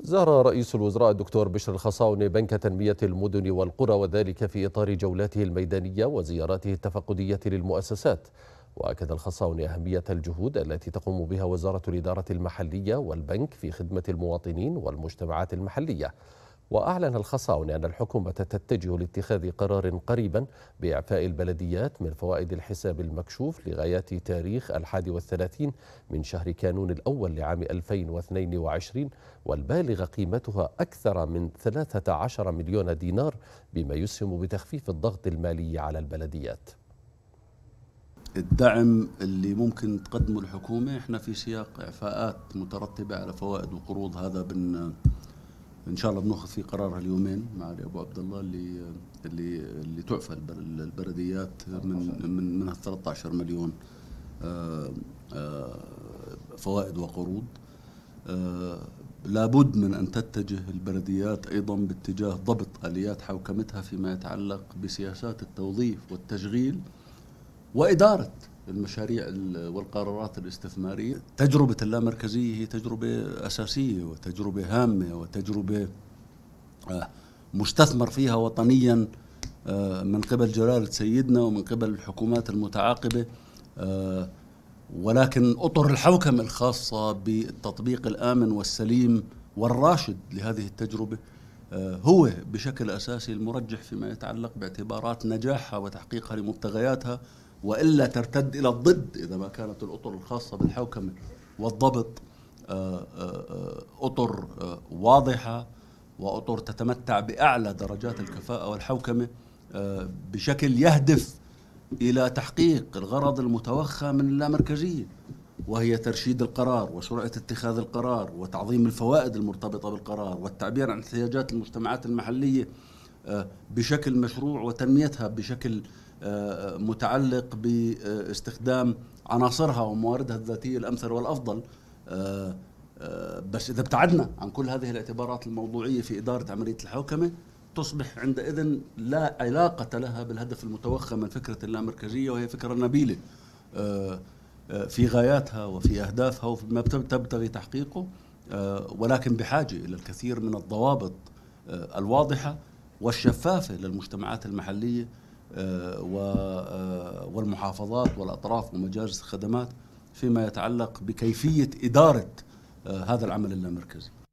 زار رئيس الوزراء الدكتور بشر الخصاوني بنك تنمية المدن والقرى وذلك في إطار جولاته الميدانية وزياراته التفقدية للمؤسسات وأكد الخصاوني أهمية الجهود التي تقوم بها وزارة الإدارة المحلية والبنك في خدمة المواطنين والمجتمعات المحلية وأعلن الخصاون أن الحكومة تتجه لاتخاذ قرار قريبا بإعفاء البلديات من فوائد الحساب المكشوف لغاية تاريخ الحادي والثلاثين من شهر كانون الأول لعام 2022 والبالغ قيمتها أكثر من 13 مليون دينار بما يسهم بتخفيف الضغط المالي على البلديات الدعم اللي ممكن تقدمه الحكومة احنا في سياق إعفاءات مترتبة على فوائد وقروض هذا بن ان شاء الله بناخذ فيه قرار هاليومين مع ابو عبد الله اللي اللي اللي تعفى البلديات من من من 13 مليون آه، آه، فوائد وقروض آه، لابد من ان تتجه البلديات ايضا باتجاه ضبط اليات حوكمتها فيما يتعلق بسياسات التوظيف والتشغيل واداره المشاريع والقرارات الاستثمارية تجربة اللامركزية هي تجربة أساسية وتجربة هامة وتجربة آه، مستثمر فيها وطنيا آه، من قبل جلالة سيدنا ومن قبل الحكومات المتعاقبة آه، ولكن أطر الحوكمة الخاصة بالتطبيق الآمن والسليم والراشد لهذه التجربة هو بشكل أساسي المرجح فيما يتعلق باعتبارات نجاحها وتحقيقها لمبتغياتها والا ترتد الى الضد اذا ما كانت الاطر الخاصه بالحوكمه والضبط آه، آه، آه، اطر واضحه واطر تتمتع باعلى درجات الكفاءه والحوكمه بشكل يهدف الى تحقيق الغرض المتوخى من اللامركزيه وهي ترشيد القرار وسرعه اتخاذ القرار وتعظيم الفوائد المرتبطه بالقرار والتعبير عن احتياجات المجتمعات المحليه بشكل مشروع وتنميتها بشكل آه، آه، متعلق باستخدام عناصرها ومواردها الذاتيه الامثل والافضل آه، بس اذا ابتعدنا عن كل هذه الاعتبارات الموضوعيه في اداره عمليه الحوكمه تصبح عندئذ لا علاقه لها بالهدف المتوخى من فكره اللامركزيه وهي فكره نبيله في غاياتها وفي اهدافها وما تبتغي تحقيقه ولكن بحاجه الى الكثير من الضوابط الواضحه والشفافه للمجتمعات المحليه آه، آه، والمحافظات والاطراف ومجالس الخدمات فيما يتعلق بكيفيه اداره آه، هذا العمل اللامركزي.